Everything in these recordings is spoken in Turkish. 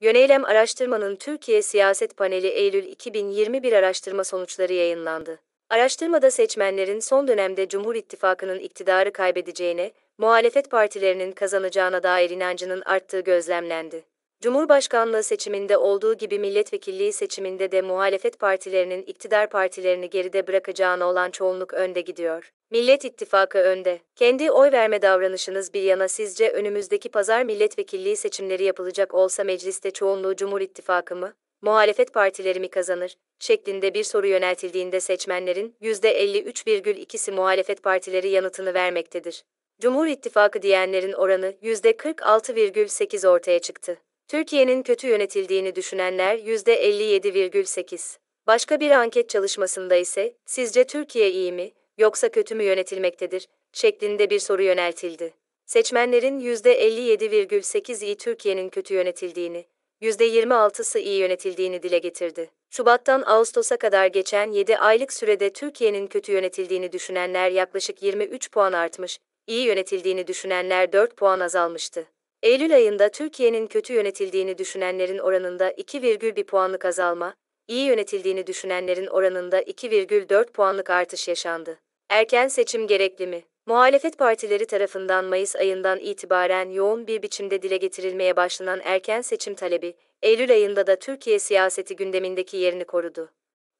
Yöneylem Araştırma'nın Türkiye Siyaset Paneli Eylül 2021 araştırma sonuçları yayınlandı. Araştırmada seçmenlerin son dönemde Cumhur İttifakı'nın iktidarı kaybedeceğine, muhalefet partilerinin kazanacağına dair inancının arttığı gözlemlendi. Cumhurbaşkanlığı seçiminde olduğu gibi milletvekilliği seçiminde de muhalefet partilerinin iktidar partilerini geride bırakacağına olan çoğunluk önde gidiyor. Millet İttifakı önde. Kendi oy verme davranışınız bir yana sizce önümüzdeki pazar milletvekilliği seçimleri yapılacak olsa mecliste çoğunluğu Cumhur İttifakı mı? Muhalefet partileri mi kazanır? şeklinde bir soru yöneltildiğinde seçmenlerin %53,2'si muhalefet partileri yanıtını vermektedir. Cumhur İttifakı diyenlerin oranı %46,8 ortaya çıktı. Türkiye'nin kötü yönetildiğini düşünenler %57,8. Başka bir anket çalışmasında ise sizce Türkiye iyi mi yoksa kötü mü yönetilmektedir şeklinde bir soru yöneltildi. Seçmenlerin %57,8 iyi Türkiye'nin kötü yönetildiğini, %26'sı iyi yönetildiğini dile getirdi. Şubattan Ağustos'a kadar geçen 7 aylık sürede Türkiye'nin kötü yönetildiğini düşünenler yaklaşık 23 puan artmış, iyi yönetildiğini düşünenler 4 puan azalmıştı. Eylül ayında Türkiye'nin kötü yönetildiğini düşünenlerin oranında 2,1 puanlık azalma, iyi yönetildiğini düşünenlerin oranında 2,4 puanlık artış yaşandı. Erken seçim gerekli mi? Muhalefet partileri tarafından Mayıs ayından itibaren yoğun bir biçimde dile getirilmeye başlanan erken seçim talebi, Eylül ayında da Türkiye siyaseti gündemindeki yerini korudu.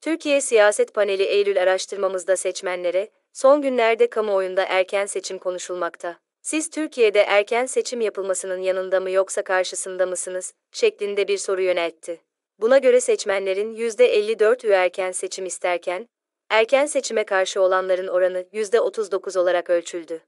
Türkiye Siyaset Paneli Eylül araştırmamızda seçmenlere, son günlerde kamuoyunda erken seçim konuşulmakta. Siz Türkiye'de erken seçim yapılmasının yanında mı yoksa karşısında mısınız? şeklinde bir soru yöneltti. Buna göre seçmenlerin %54'ü erken seçim isterken, erken seçime karşı olanların oranı %39 olarak ölçüldü.